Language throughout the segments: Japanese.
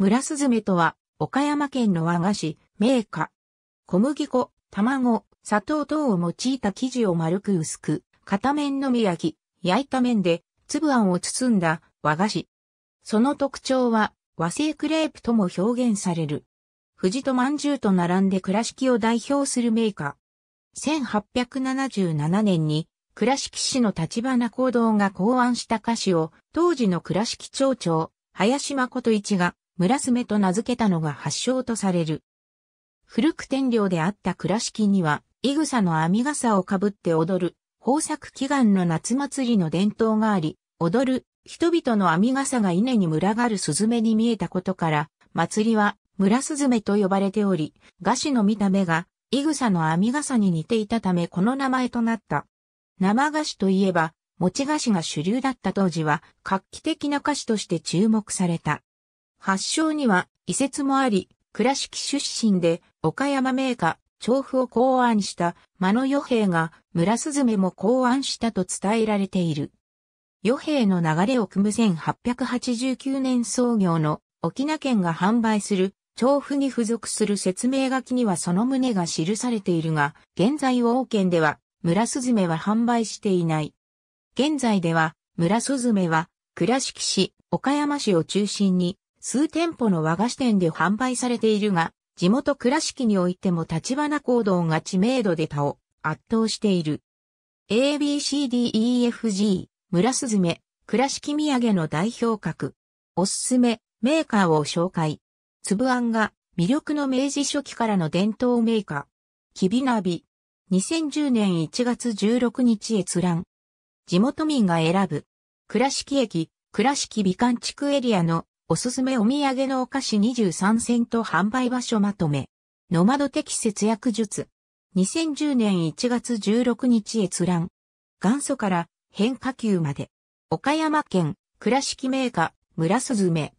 村スズとは、岡山県の和菓子、銘菓。小麦粉、卵、砂糖等を用いた生地を丸く薄く、片面のみ焼き、焼いた面で、粒あんを包んだ和菓子。その特徴は、和製クレープとも表現される。富士と饅頭と並んで倉敷を代表する銘菓。1877年に、倉敷市の立花行動が考案した菓子を、当時の倉敷町長、林誠一が村爪と名付けたのが発祥とされる。古く天領であった倉敷には、いぐさの編み笠をかぶって踊る、豊作祈願の夏祭りの伝統があり、踊る、人々の編み笠が稲に群がるスズメに見えたことから、祭りは、村スズメと呼ばれており、菓子の見た目が、いぐさの編み笠に似ていたためこの名前となった。生菓子といえば、餅菓子が主流だった当時は、画期的な菓子として注目された。発祥には、遺説もあり、倉敷出身で、岡山名家、調布を考案した、間野与平が、村雀も考案したと伝えられている。与平の流れを汲む1889年創業の、沖縄県が販売する、調布に付属する説明書きにはその旨が記されているが、現在王県では、村雀は販売していない。現在では、村雀は、倉敷市、岡山市を中心に、数店舗の和菓子店で販売されているが、地元倉敷においても立花行動が知名度で他を圧倒している。ABCDEFG、村すずめ、倉敷土産の代表格。おすすめ、メーカーを紹介。つぶあんが、魅力の明治初期からの伝統メーカー。きびなび。2010年1月16日閲覧。地元民が選ぶ。倉敷駅、倉敷美観地区エリアのおすすめお土産のお菓子23選と販売場所まとめ。ノマド的節約術。2010年1月16日閲覧。元祖から変化球まで。岡山県倉敷メーカー村すずめ。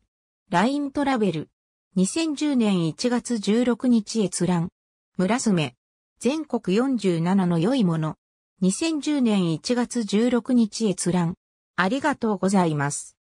ライントラベル。2010年1月16日閲覧。村すめ。全国47の良いもの。2010年1月16日閲覧。ありがとうございます。